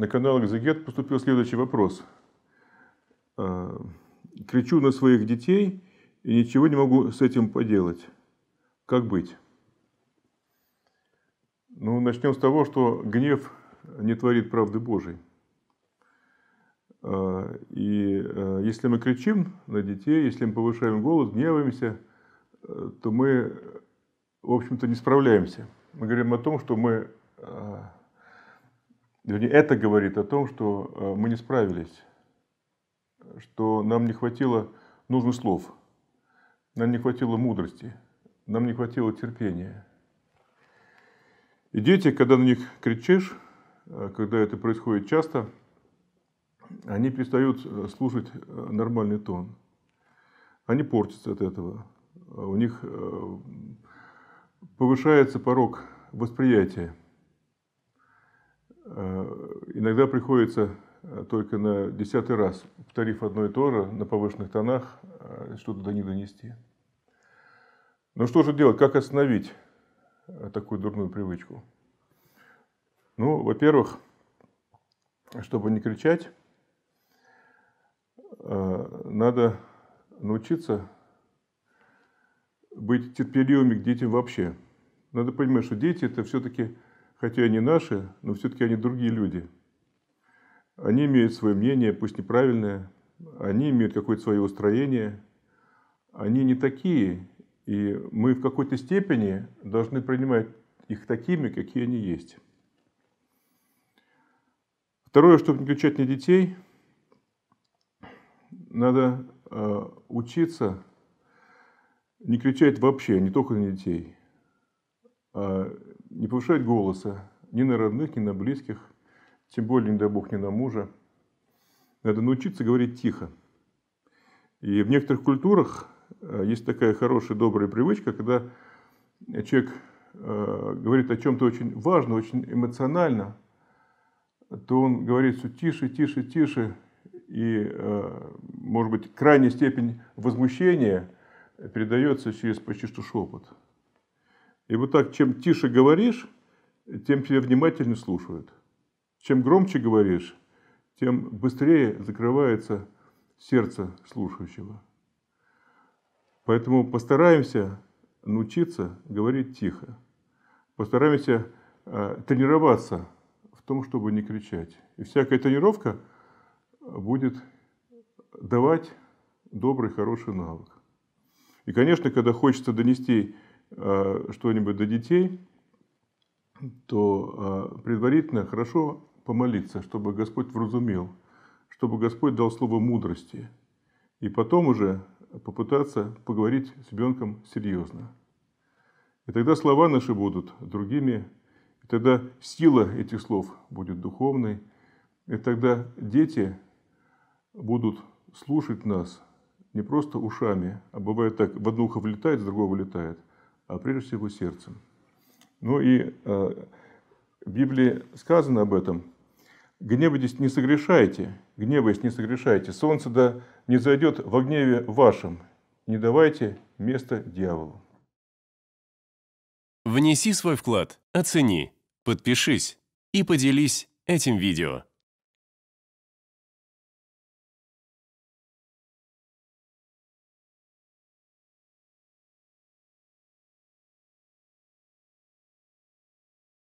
на канал Экзагет поступил следующий вопрос. А, Кричу на своих детей и ничего не могу с этим поделать. Как быть? Ну, начнем с того, что гнев не творит правды Божией. А, и а, если мы кричим на детей, если мы повышаем голос, гневаемся, э, то мы, в общем-то, не справляемся. Мы говорим о том, что мы Вернее, это говорит о том, что э, мы не справились, что нам не хватило нужных слов, нам не хватило мудрости, нам не хватило терпения. И дети, когда на них кричишь, э, когда это происходит часто, они перестают э, слушать нормальный тон. Они портятся от этого. У них повышается порог восприятия. Э, иногда приходится э, только на десятый раз, повторив одно и то же, на повышенных тонах, э, что-то до них донести. Но что же делать? Как остановить такую дурную привычку? Ну, во-первых, чтобы не кричать, надо научиться быть терпеливыми к детям вообще. Надо понимать, что дети – это все-таки – хотя они наши, но все-таки они другие люди. Они имеют свое мнение, пусть неправильное, они имеют какое-то свое устроение, они не такие, и мы в какой-то степени должны принимать их такими, какие они есть. Второе, чтобы не кричать на детей, надо э, учиться не кричать вообще, не только на детей, а не повышать голоса ни на родных, ни на близких, тем более, не дай бог, ни на мужа. Надо научиться говорить тихо. И в некоторых культурах э, есть такая хорошая, добрая привычка, когда человек э, говорит о чем-то очень важно, очень эмоционально, то он говорит все тише, тише, тише, и, э, может быть, крайняя степень возмущения передается через почти что шепот. И вот так, чем тише говоришь, тем тебя внимательнее слушают. Чем громче говоришь, тем быстрее закрывается сердце слушающего. Поэтому постараемся научиться говорить тихо. Постараемся э, тренироваться в том, чтобы не кричать. И всякая тренировка будет давать добрый, хороший навык. И, конечно, когда хочется донести Э, что-нибудь до детей, то э, предварительно хорошо помолиться, чтобы Господь вразумел, чтобы Господь дал слово мудрости. И потом уже попытаться поговорить с ребенком серьезно. И тогда слова наши будут другими, и тогда сила этих слов будет духовной, и тогда дети будут слушать нас не просто ушами, а бывает так, в одно ухо влетает, в другое вылетает – а прежде всего сердцем. Ну и э, в Библии сказано об этом. «Гневайтесь, не согрешайте, гневаясь, не согрешайте, солнце да не зайдет в гневе вашем, не давайте место дьяволу». Внеси свой вклад, оцени, подпишись и поделись этим видео.